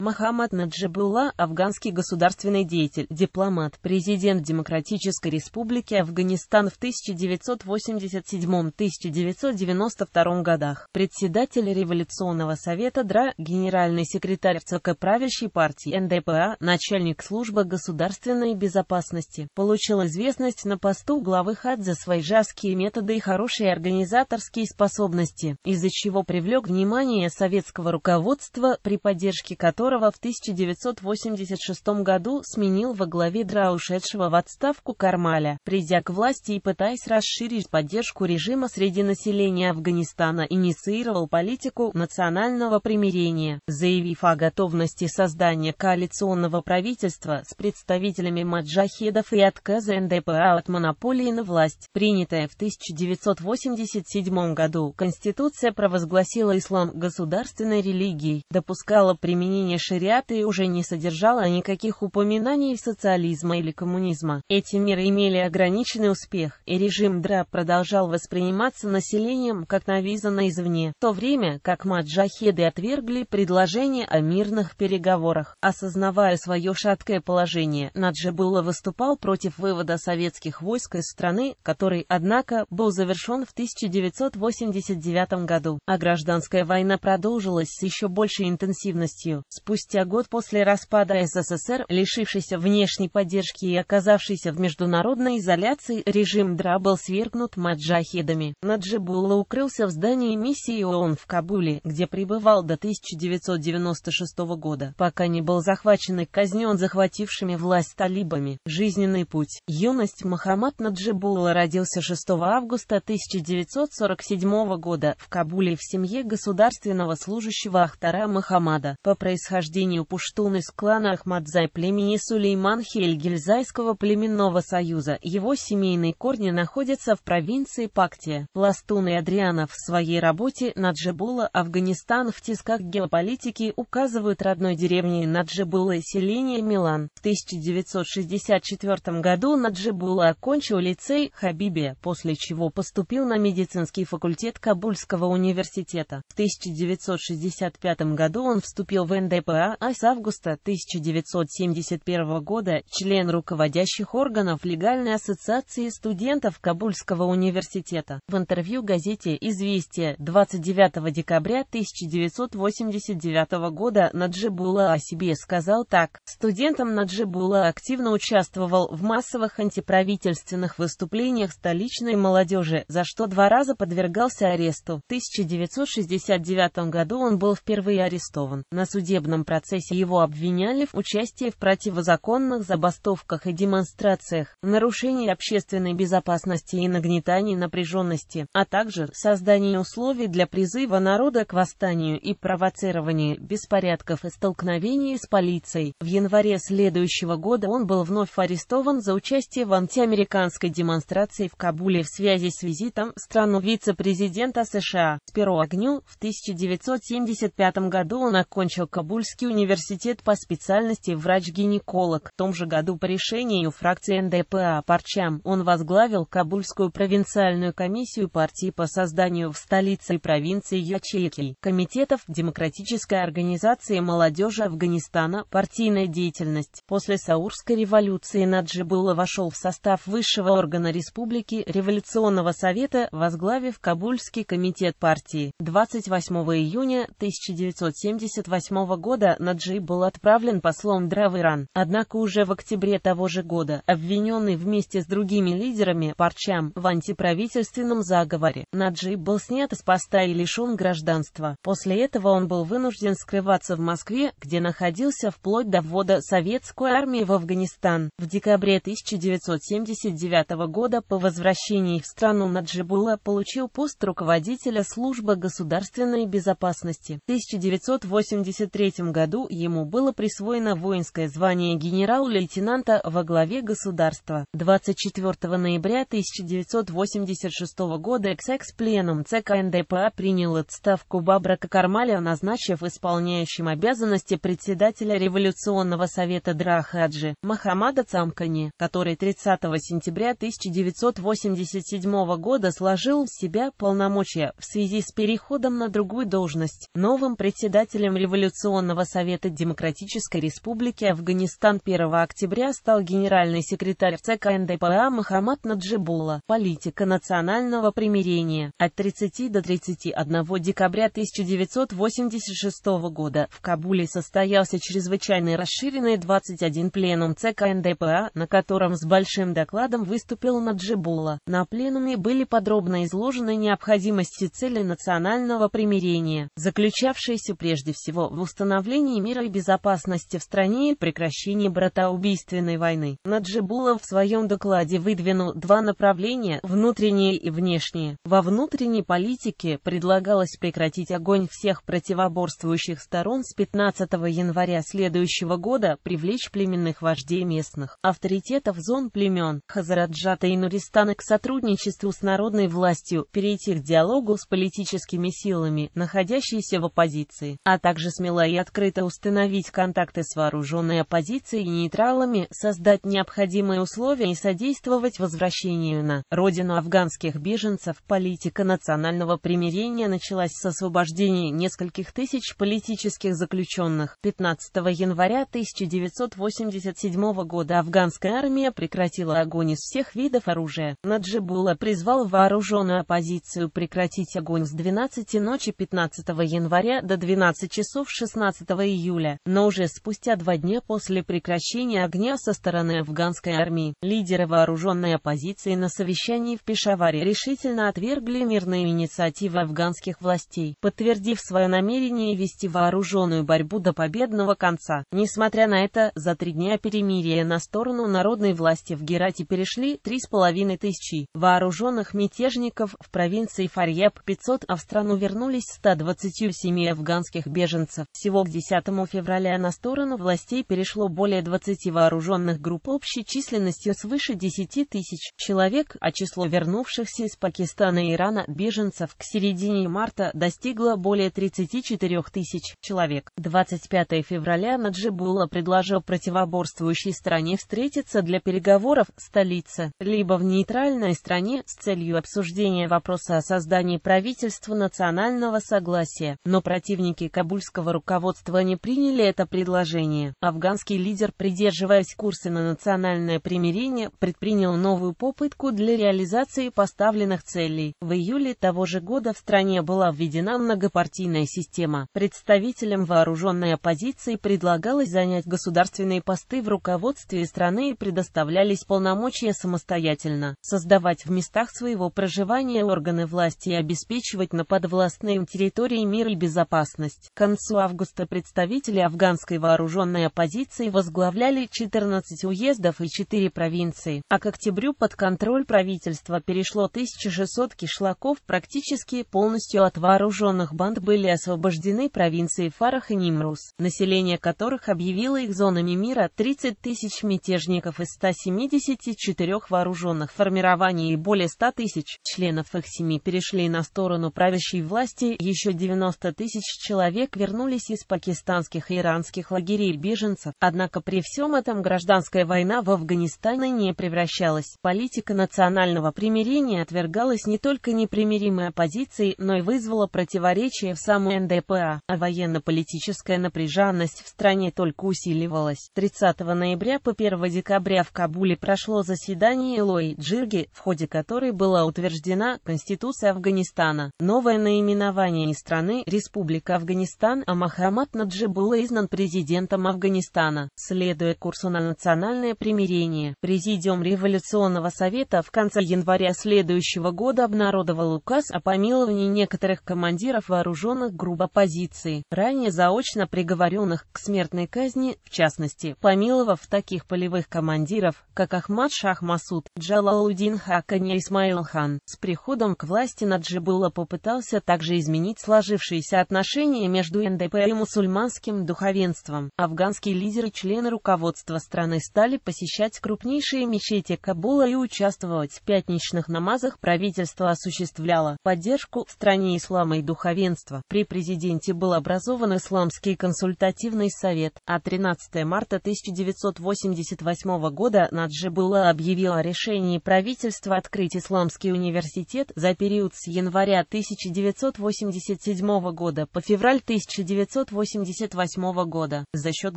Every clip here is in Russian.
Мохаммад Наджибулла, афганский государственный деятель, дипломат, президент Демократической Республики Афганистан в 1987-1992 годах, председатель Революционного совета ДРА, генеральный секретарь ЦК правящей партии НДПА, начальник службы государственной безопасности, получил известность на посту главы ХАД за свои жесткие методы и хорошие организаторские способности, из-за чего привлек внимание советского руководства при поддержке которого которого в 1986 году сменил во главе ДРА ушедшего в отставку Кармаля, придя к власти и пытаясь расширить поддержку режима среди населения Афганистана, инициировал политику национального примирения, заявив о готовности создания коалиционного правительства с представителями маджахедов и отказа НДПА от монополии на власть, принятая в 1987 году. Конституция провозгласила ислам государственной религией, допускала применение шариата и уже не содержала никаких упоминаний социализма или коммунизма. Эти меры имели ограниченный успех, и режим Дра продолжал восприниматься населением как навязанное извне, в то время как маджахеды отвергли предложение о мирных переговорах. Осознавая свое шаткое положение, Наджибулла выступал против вывода советских войск из страны, который, однако, был завершен в 1989 году, а гражданская война продолжилась с еще большей интенсивностью спустя год после распада СССР, лишившийся внешней поддержки и оказавшийся в международной изоляции, режим ДРА был свергнут маджахедами. Наджибулла укрылся в здании миссии ООН в Кабуле, где пребывал до 1996 года, пока не был захвачен и казнен захватившими власть талибами. Жизненный путь. Юность Махамад Наджибулла родился 6 августа 1947 года в Кабуле в семье государственного служащего Ахтара Махамада. По происхождению происхождению пуштун из клана Ахмадзай племени Сулейман Хельгельзайского племенного союза. Его семейные корни находятся в провинции Пактия. Ластун и Адрианов в своей работе Наджибула Афганистан в тисках геополитики указывают родной деревне Наджибула и селение Милан. В 1964 году Наджибула окончил лицей Хабибе, после чего поступил на медицинский факультет Кабульского университета. В 1965 году он вступил в НД ТПА, а с августа 1971 года член руководящих органов Легальной ассоциации студентов Кабульского университета. В интервью газете «Известия» 29 декабря 1989 года Наджибула о себе сказал так. Студентом Наджибула активно участвовал в массовых антиправительственных выступлениях столичной молодежи, за что два раза подвергался аресту. В 1969 году он был впервые арестован. На судебном судебном процессе его обвиняли в участии в противозаконных забастовках и демонстрациях, нарушении общественной безопасности и нагнетании напряженности, а также создании условий для призыва народа к восстанию и провоцировании беспорядков и столкновений с полицией. В январе следующего года он был вновь арестован за участие в антиамериканской демонстрации в Кабуле в связи с визитом в страну вице-президента США Спиро Огню. В 1975 году он окончил Кабуль Тульский университет по специальности врач-гинеколог. В том же году по решению фракции НДПА «Парчам» он возглавил Кабульскую провинциальную комиссию партии по созданию в столице и провинции ячейки комитетов демократической организации молодежи Афганистана «Партийная деятельность». После Саурской революции Наджибулла вошел в состав высшего органа республики Революционного совета, возглавив Кабульский комитет партии. 28 июня 1978 года года Наджи был отправлен послом Дра в Иран, однако уже в октябре того же года, обвиненный вместе с другими лидерами Парчам в антиправительственном заговоре, Наджи был снят с поста и лишен гражданства. После этого он был вынужден скрываться в Москве, где находился вплоть до ввода советской армии в Афганистан. В декабре 1979 года по возвращении в страну Наджибула получил пост руководителя службы государственной безопасности. 1983 году ему было присвоено воинское звание генерал-лейтенанта во главе государства. 24 ноября 1986 года экс-экс-пленум ЦК НДПА принял отставку Бабрака Кокармаля, назначив исполняющим обязанности председателя Революционного совета Драхаджи Махамада Цамкани, который 30 сентября 1987 года сложил в себя полномочия в связи с переходом на другую должность. Новым председателем Революционного Верховного Совета Демократической Республики Афганистан 1 октября стал генеральный секретарь ЦК НДПА Махамад Наджибула, политика национального примирения, от 30 до 31 декабря 1986 года. В Кабуле состоялся чрезвычайный расширенный 21 пленум ЦК НДПА, на котором с большим докладом выступил Наджибула. На пленуме были подробно изложены необходимости цели национального примирения, заключавшиеся прежде всего в установлении восстановлении мира и безопасности в стране и прекращении братоубийственной войны. Наджибулов в своем докладе выдвинул два направления – внутренние и внешние. Во внутренней политике предлагалось прекратить огонь всех противоборствующих сторон с 15 января следующего года, привлечь племенных вождей местных авторитетов зон племен, Хазараджата и Нуристана к сотрудничеству с народной властью, перейти к диалогу с политическими силами, находящиеся в оппозиции, а также смело и открыто открыто установить контакты с вооруженной оппозицией и нейтралами, создать необходимые условия и содействовать возвращению на родину афганских беженцев. Политика национального примирения началась с освобождения нескольких тысяч политических заключенных. 15 января 1987 года афганская армия прекратила огонь из всех видов оружия. Наджибула призвал вооруженную оппозицию прекратить огонь с 12 ночи 15 января до 12 часов 16 15 июля, но уже спустя два дня после прекращения огня со стороны афганской армии, лидеры вооруженной оппозиции на совещании в Пешаваре решительно отвергли мирные инициативы афганских властей, подтвердив свое намерение вести вооруженную борьбу до победного конца. Несмотря на это, за три дня перемирия на сторону народной власти в Герате перешли 3,5 тысячи вооруженных мятежников в провинции Фарьяб 500, а в страну вернулись 127 афганских беженцев. Всего к 10 февраля на сторону властей перешло более 20 вооруженных групп общей численностью свыше 10 тысяч человек, а число вернувшихся из Пакистана и Ирана беженцев к середине марта достигло более 34 тысяч человек. 25 февраля Наджибула предложил противоборствующей стране встретиться для переговоров в столице, либо в нейтральной стране с целью обсуждения вопроса о создании правительства национального согласия, но противники кабульского руководства руководство не приняли это предложение. Афганский лидер, придерживаясь курса на национальное примирение, предпринял новую попытку для реализации поставленных целей. В июле того же года в стране была введена многопартийная система. Представителям вооруженной оппозиции предлагалось занять государственные посты в руководстве страны и предоставлялись полномочия самостоятельно, создавать в местах своего проживания органы власти и обеспечивать на подвластной территории мир и безопасность. К концу августа места представители афганской вооруженной оппозиции возглавляли 14 уездов и 4 провинции, а к октябрю под контроль правительства перешло 1600 кишлаков, практически полностью от вооруженных банд были освобождены провинции Фарах и Нимрус, население которых объявило их зонами мира 30 тысяч мятежников из 174 вооруженных формирований и более 100 тысяч членов их семьи перешли на сторону правящей власти, еще 90 тысяч человек вернулись из пакистанских и иранских лагерей беженцев. Однако при всем этом гражданская война в Афганистане не превращалась. Политика национального примирения отвергалась не только непримиримой оппозицией, но и вызвала противоречия в саму НДПА, а военно-политическая напряженность в стране только усиливалась. 30 ноября по 1 декабря в Кабуле прошло заседание Элои Джирги, в ходе которой была утверждена Конституция Афганистана, новое наименование страны Республика Афганистан, а Махамад Махмад Наджиб был изнан президентом Афганистана. Следуя курсу на национальное примирение, Президиум Революционного совета в конце января следующего года обнародовал указ о помиловании некоторых командиров вооруженных групп оппозиции, ранее заочно приговоренных к смертной казни, в частности, помиловав таких полевых командиров, как Ахмад Шах Масуд, Джалалудин Хакани Исмаил Хан. С приходом к власти Наджибулла попытался также изменить сложившиеся отношения между НДП и Мусульманами мусульманским духовенством. Афганские лидеры, члены руководства страны стали посещать крупнейшие мечети Кабула и участвовать в пятничных намазах. Правительство осуществляло поддержку стране ислама и духовенства. При президенте был образован Исламский консультативный совет, а 13 марта 1988 года Наджибулла объявила о решении правительства открыть Исламский университет за период с января 1987 года по февраль 1988 1988 года. За счет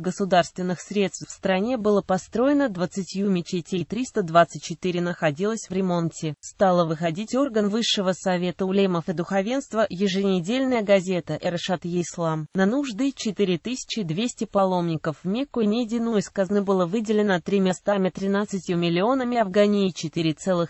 государственных средств в стране было построено 20 мечетей 324 находилось в ремонте. Стало выходить орган Высшего Совета Улемов и Духовенства еженедельная газета «Эршат Ислам». На нужды 4200 паломников в Мекку и Медину из казны было выделено местами 13 миллионами афгани и 4,7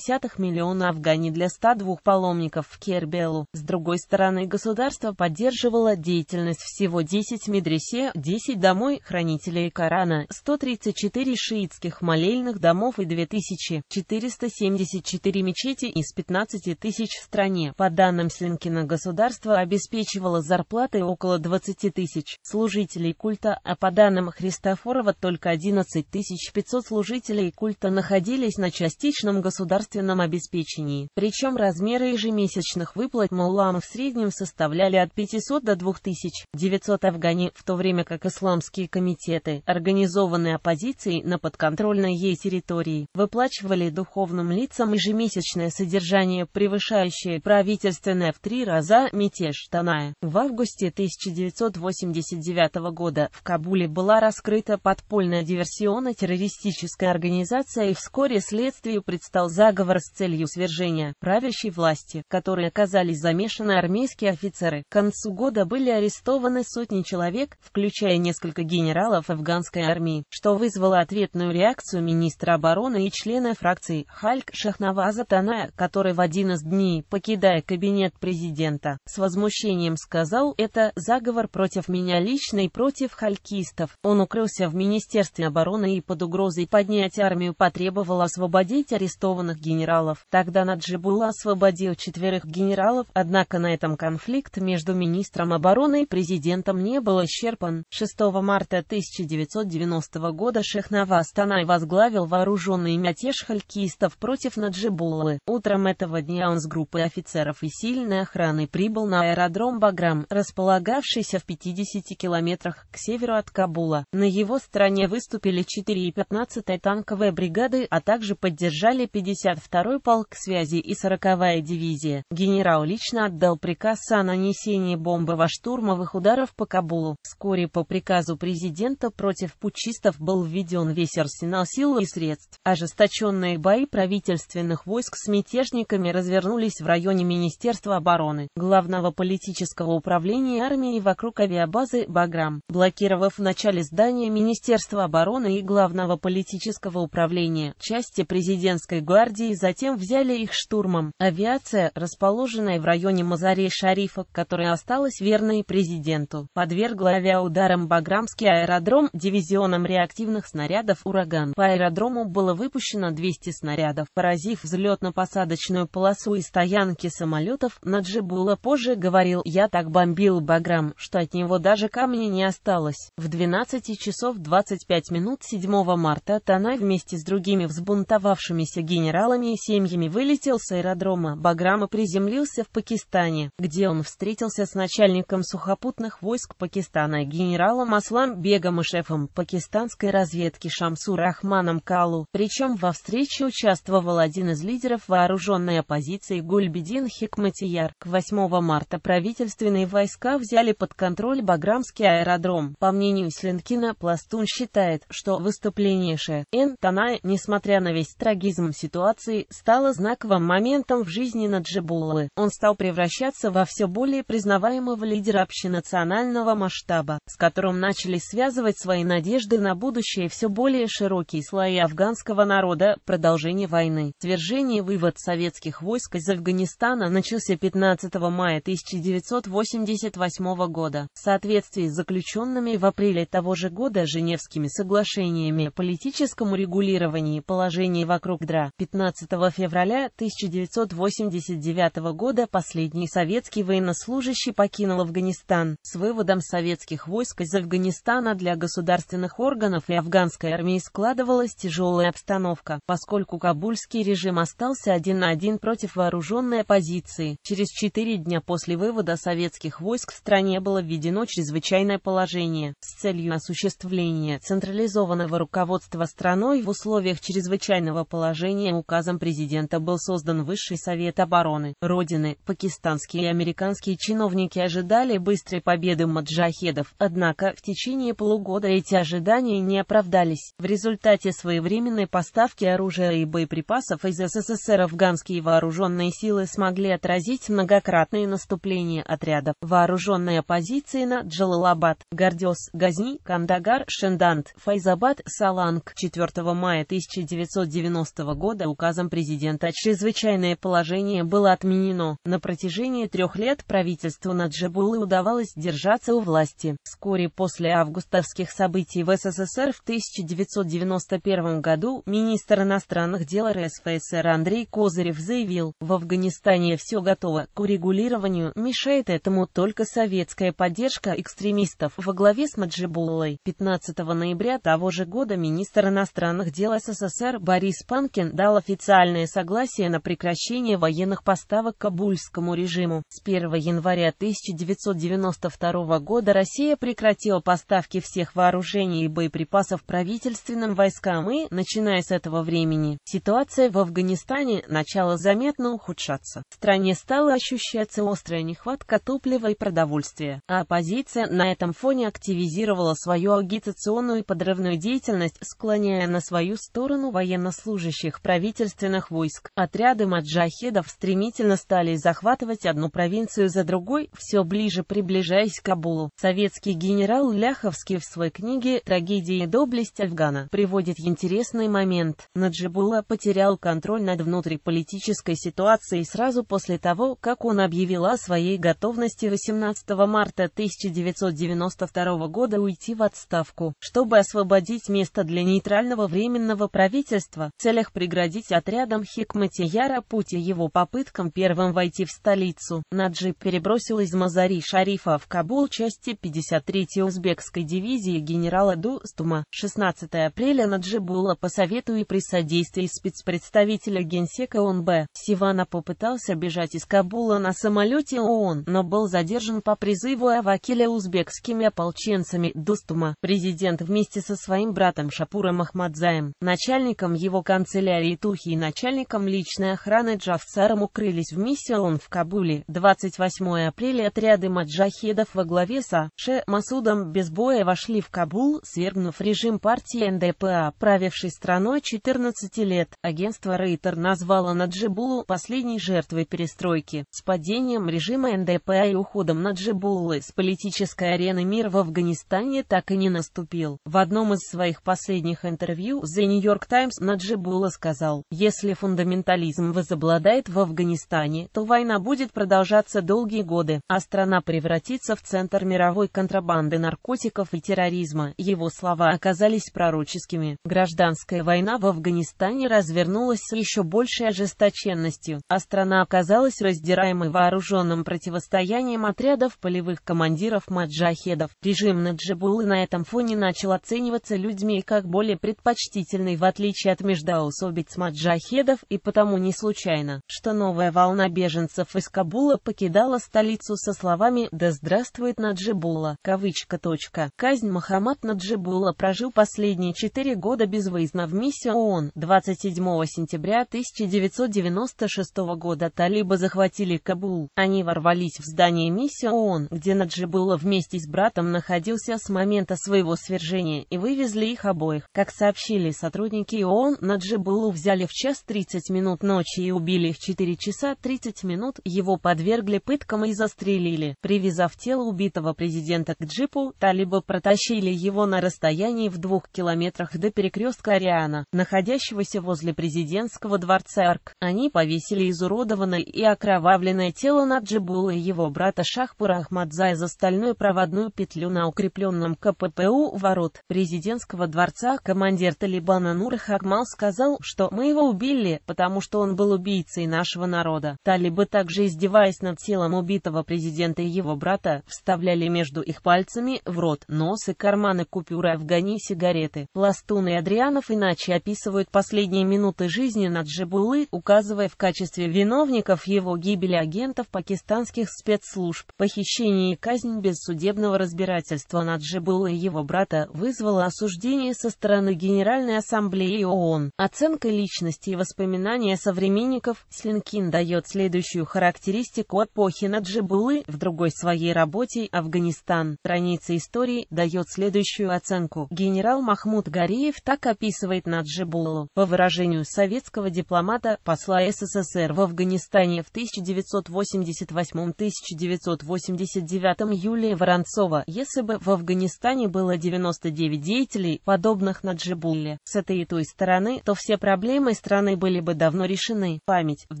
миллиона афгани для 102 паломников в Кербелу. С другой стороны, государство поддерживало деятельность всех всего 10 медресе, 10 домой хранителей Корана, 134 шиитских молельных домов и 2474 мечети из 15 тысяч в стране. По данным Слинкина, государство обеспечивало зарплаты около 20 тысяч служителей культа, а по данным Христофорова только 11 500 служителей культа находились на частичном государственном обеспечении. Причем размеры ежемесячных выплат муллам в среднем составляли от 500 до 2000. 900 афгане, в то время как исламские комитеты, организованные оппозицией на подконтрольной ей территории, выплачивали духовным лицам ежемесячное содержание, превышающее правительственное в три раза мятеж Таная. В августе 1989 года в Кабуле была раскрыта подпольная диверсионно-террористическая организация и вскоре следствию предстал заговор с целью свержения правящей власти, которые оказались замешаны армейские офицеры. К концу года были арестованы арестованы сотни человек, включая несколько генералов афганской армии, что вызвало ответную реакцию министра обороны и члена фракции Хальк Шахнаваза Таная, который в один из дней, покидая кабинет президента, с возмущением сказал «это заговор против меня лично и против халькистов». Он укрылся в Министерстве обороны и под угрозой поднять армию потребовал освободить арестованных генералов. Тогда Наджибулла освободил четверых генералов, однако на этом конфликт между министром обороны и президентом президентом не был исчерпан. 6 марта 1990 года Шехнава Астанай возглавил вооруженный мятеж халькистов против Наджибуллы. Утром этого дня он с группой офицеров и сильной охраны прибыл на аэродром Баграм, располагавшийся в 50 километрах к северу от Кабула. На его стороне выступили 4 и 15 танковые бригады, а также поддержали 52-й полк связи и 40-я дивизия. Генерал лично отдал приказ о нанесении бомбы во штурмовых ударах ударов по Кабулу. Вскоре по приказу президента против пучистов был введен весь арсенал сил и средств. Ожесточенные бои правительственных войск с мятежниками развернулись в районе Министерства обороны, главного политического управления армии вокруг авиабазы «Баграм», блокировав в начале здания Министерства обороны и главного политического управления части президентской гвардии, затем взяли их штурмом. Авиация, расположенная в районе Мазари-Шарифа, которая осталась верной президенту, моменту, подвергла авиаударам Баграмский аэродром дивизионом реактивных снарядов «Ураган». По аэродрому было выпущено 200 снарядов, поразив взлетно-посадочную полосу и стоянки самолетов. Наджибула позже говорил «Я так бомбил Баграм, что от него даже камни не осталось». В 12 часов 25 минут 7 марта Танай вместе с другими взбунтовавшимися генералами и семьями вылетел с аэродрома Баграм и приземлился в Пакистане, где он встретился с начальником сухопутных вооруженных войск Пакистана генералом Аслам Бегом и шефом пакистанской разведки Шамсур Ахманом Калу, причем во встрече участвовал один из лидеров вооруженной оппозиции Гульбедин Хикматияр. К 8 марта правительственные войска взяли под контроль Баграмский аэродром. По мнению Слинкина, Пластун считает, что выступление Ше Н. несмотря на весь трагизм ситуации, стало знаковым моментом в жизни Наджибуллы. Он стал превращаться во все более признаваемого лидера общенационального национального масштаба, с которым начали связывать свои надежды на будущее все более широкие слои афганского народа, продолжение войны. Свержение и вывод советских войск из Афганистана начался 15 мая 1988 года. В соответствии с заключенными в апреле того же года Женевскими соглашениями о политическом урегулировании положений вокруг ДРА 15 февраля 1989 года последний советский военнослужащий покинул Афганистан с выводом советских войск из Афганистана для государственных органов и афганской армии складывалась тяжелая обстановка, поскольку кабульский режим остался один на один против вооруженной оппозиции. Через четыре дня после вывода советских войск в стране было введено чрезвычайное положение с целью осуществления централизованного руководства страной в условиях чрезвычайного положения указом президента был создан Высший Совет обороны Родины. Пакистанские и американские чиновники ожидали быстрой победы маджахедов, однако в течение полугода эти ожидания не оправдались. В результате своевременной поставки оружия и боеприпасов из СССР афганские вооруженные силы смогли отразить многократные наступления отрядов вооруженной оппозиции на Джалалабад, Гордес, Газни, Кандагар, Шендант, Файзабад, Саланг. 4 мая 1990 года указом президента чрезвычайное положение было отменено. На протяжении трех лет правительству Наджибулы удавалось держаться у власти. Вскоре после августовских событий в СССР в 1991 году министр иностранных дел РСФСР Андрей Козырев заявил, в Афганистане все готово к урегулированию, мешает этому только советская поддержка экстремистов во главе с Маджибуллой. 15 ноября того же года министр иностранных дел СССР Борис Панкин дал официальное согласие на прекращение военных поставок кабульскому режиму. С 1 января 1990 1992 года Россия прекратила поставки всех вооружений и боеприпасов правительственным войскам и, начиная с этого времени, ситуация в Афганистане начала заметно ухудшаться. В стране стала ощущаться острая нехватка топлива и продовольствия, а оппозиция на этом фоне активизировала свою агитационную и подрывную деятельность, склоняя на свою сторону военнослужащих правительственных войск. Отряды маджахедов стремительно стали захватывать одну провинцию за другой, все ближе приближая из Кабула. Советский генерал Ляховский в своей книге «Трагедия и доблесть Афгана» приводит интересный момент. Наджибула потерял контроль над внутриполитической ситуацией сразу после того, как он объявил о своей готовности 18 марта 1992 года уйти в отставку, чтобы освободить место для нейтрального временного правительства в целях преградить отрядом Хикматияра путь его попыткам первым войти в столицу. Наджи перебросил из Мазари Шарифа в Кабул части 53-й узбекской дивизии генерала Дустума. 16 апреля Наджибула по совету и при содействии спецпредставителя генсека ОНБ Сивана попытался бежать из Кабула на самолете ООН, но был задержан по призыву Авакиля узбекскими ополченцами Дустума. Президент вместе со своим братом Шапуром Ахмадзаем, начальником его канцелярии Тухи и начальником личной охраны Джавцаром укрылись в миссию ООН в Кабуле. 28 апреля отряды маджахи Ахмедов во главе с а Ше Масудом без боя вошли в Кабул, свергнув режим партии НДПА, правившей страной 14 лет. Агентство Рейтер назвало Наджибулу последней жертвой перестройки. С падением режима НДПА и уходом Наджибулы с политической арены мир в Афганистане так и не наступил. В одном из своих последних интервью The New York Times Наджибула сказал, «Если фундаментализм возобладает в Афганистане, то война будет продолжаться долгие годы, а страна превратится превратиться в центр мировой контрабанды наркотиков и терроризма. Его слова оказались пророческими. Гражданская война в Афганистане развернулась с еще большей ожесточенностью, а страна оказалась раздираемой вооруженным противостоянием отрядов полевых командиров маджахедов. Режим Наджибулы на этом фоне начал оцениваться людьми как более предпочтительный в отличие от междоусобиц маджахедов и потому не случайно, что новая волна беженцев из Кабула покидала столицу со словами «Да здравствует!» здравствует Наджибула, кавычка точка. Казнь Махамад Наджибула прожил последние четыре года безвыездно в миссию ООН. 27 сентября 1996 года талибы захватили Кабул. Они ворвались в здание миссии ООН, где Наджибула вместе с братом находился с момента своего свержения и вывезли их обоих. Как сообщили сотрудники ООН, Наджибулу взяли в час 30 минут ночи и убили их 4 часа 30 минут, его подвергли пыткам и застрелили, привязав тело тело убитого президента к джипу, талибы протащили его на расстоянии в двух километрах до перекрестка Ариана, находящегося возле президентского дворца Арк. Они повесили изуродованное и окровавленное тело на Джибула и его брата Шахпура Ахмадзая за стальную проводную петлю на укрепленном КППУ ворот президентского дворца. Командир Талибана Нур Хакмал сказал, что «мы его убили, потому что он был убийцей нашего народа». Талибы также издеваясь над телом убитого президента и его брата золота, вставляли между их пальцами в рот, нос и карманы купюры Афгани и сигареты. Пластун и Адрианов иначе описывают последние минуты жизни Наджибулы, указывая в качестве виновников его гибели агентов пакистанских спецслужб. Похищение и казнь без судебного разбирательства Наджибулы и его брата вызвало осуждение со стороны Генеральной Ассамблеи ООН. Оценка личности и воспоминания современников Слинкин дает следующую характеристику эпохи Наджибулы в другой своей работе «Афганистан. Страница истории» дает следующую оценку. Генерал Махмуд Гариев так описывает Наджибуллу, по выражению советского дипломата, посла СССР в Афганистане в 1988-1989 Юлия Воронцова. Если бы в Афганистане было 99 деятелей, подобных Наджибулле, с этой и той стороны, то все проблемы страны были бы давно решены. Память. В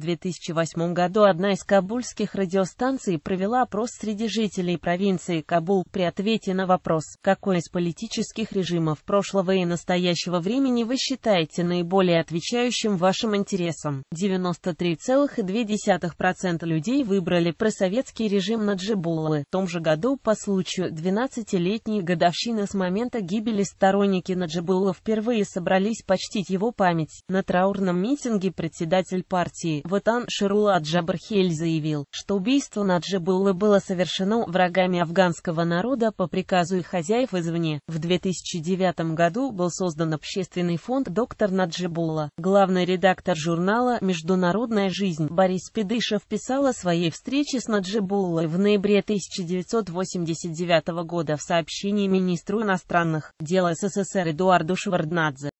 2008 году одна из кабульских радиостанций провела опрос среди жителей представителей провинции Кабул при ответе на вопрос, какой из политических режимов прошлого и настоящего времени вы считаете наиболее отвечающим вашим интересам. 93,2% людей выбрали просоветский режим Наджибуллы. В том же году по случаю 12-летней годовщины с момента гибели сторонники Наджибуллы впервые собрались почтить его память. На траурном митинге председатель партии Ватан Ширула Джабархель заявил, что убийство Наджибуллы было совершено признал врагами афганского народа по приказу их хозяев извне. В 2009 году был создан общественный фонд «Доктор Наджибула». Главный редактор журнала «Международная жизнь» Борис Педышев писал о своей встрече с Наджибуллой в ноябре 1989 года в сообщении министру иностранных дел СССР Эдуарду Шварднадзе.